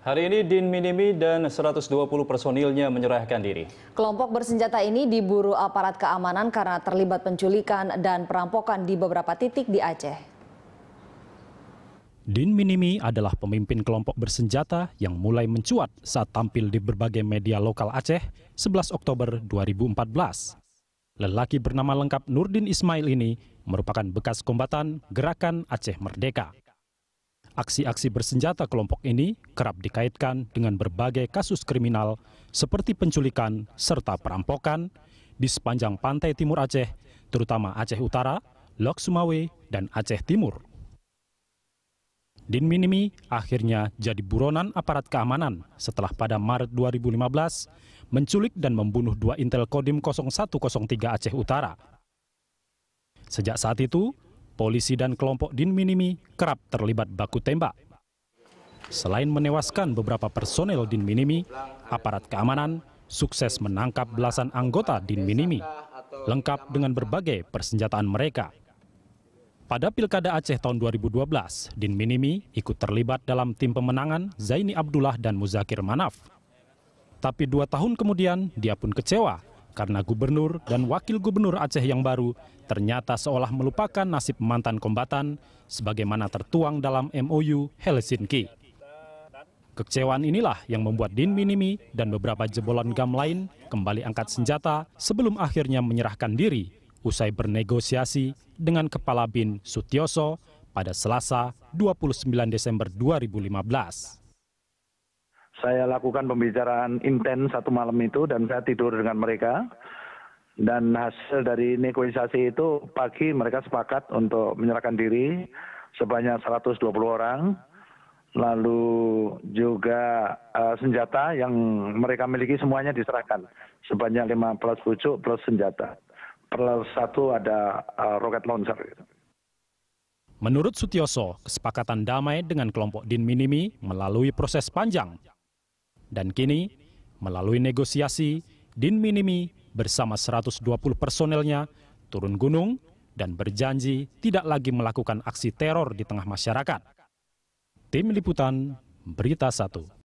Hari ini Din Minimi dan 120 personilnya menyerahkan diri. Kelompok bersenjata ini diburu aparat keamanan karena terlibat penculikan dan perampokan di beberapa titik di Aceh. Din Minimi adalah pemimpin kelompok bersenjata yang mulai mencuat saat tampil di berbagai media lokal Aceh 11 Oktober 2014. Lelaki bernama lengkap Nurdin Ismail ini merupakan bekas kombatan Gerakan Aceh Merdeka. Aksi-aksi bersenjata kelompok ini kerap dikaitkan dengan berbagai kasus kriminal seperti penculikan serta perampokan di sepanjang pantai timur Aceh, terutama Aceh Utara, Lok Sumawe, dan Aceh Timur. Din Minimi akhirnya jadi buronan aparat keamanan setelah pada Maret 2015 menculik dan membunuh dua intel Kodim 0103 Aceh Utara. Sejak saat itu, polisi dan kelompok Din Minimi kerap terlibat baku tembak. Selain menewaskan beberapa personel Din Minimi, aparat keamanan sukses menangkap belasan anggota Din Minimi, lengkap dengan berbagai persenjataan mereka. Pada Pilkada Aceh tahun 2012, Din Minimi ikut terlibat dalam tim pemenangan Zaini Abdullah dan Muzakir Manaf. Tapi dua tahun kemudian, dia pun kecewa karena gubernur dan wakil gubernur Aceh yang baru ternyata seolah melupakan nasib mantan kombatan sebagaimana tertuang dalam MOU Helsinki. Kekecewaan inilah yang membuat Din Minimi dan beberapa jebolan gam lain kembali angkat senjata sebelum akhirnya menyerahkan diri usai bernegosiasi dengan Kepala BIN Sutioso pada Selasa 29 Desember 2015 saya lakukan pembicaraan intens satu malam itu dan saya tidur dengan mereka. Dan hasil dari negosiasi itu pagi mereka sepakat untuk menyerahkan diri sebanyak 120 orang. Lalu juga uh, senjata yang mereka miliki semuanya diserahkan sebanyak plus pucuk plus senjata. Plus satu ada uh, roket launcher. Menurut Sutioso, kesepakatan damai dengan kelompok Din Minimi melalui proses panjang dan kini, melalui negosiasi, Din Minimi bersama 120 personelnya turun gunung dan berjanji tidak lagi melakukan aksi teror di tengah masyarakat. Tim Liputan, Berita 1.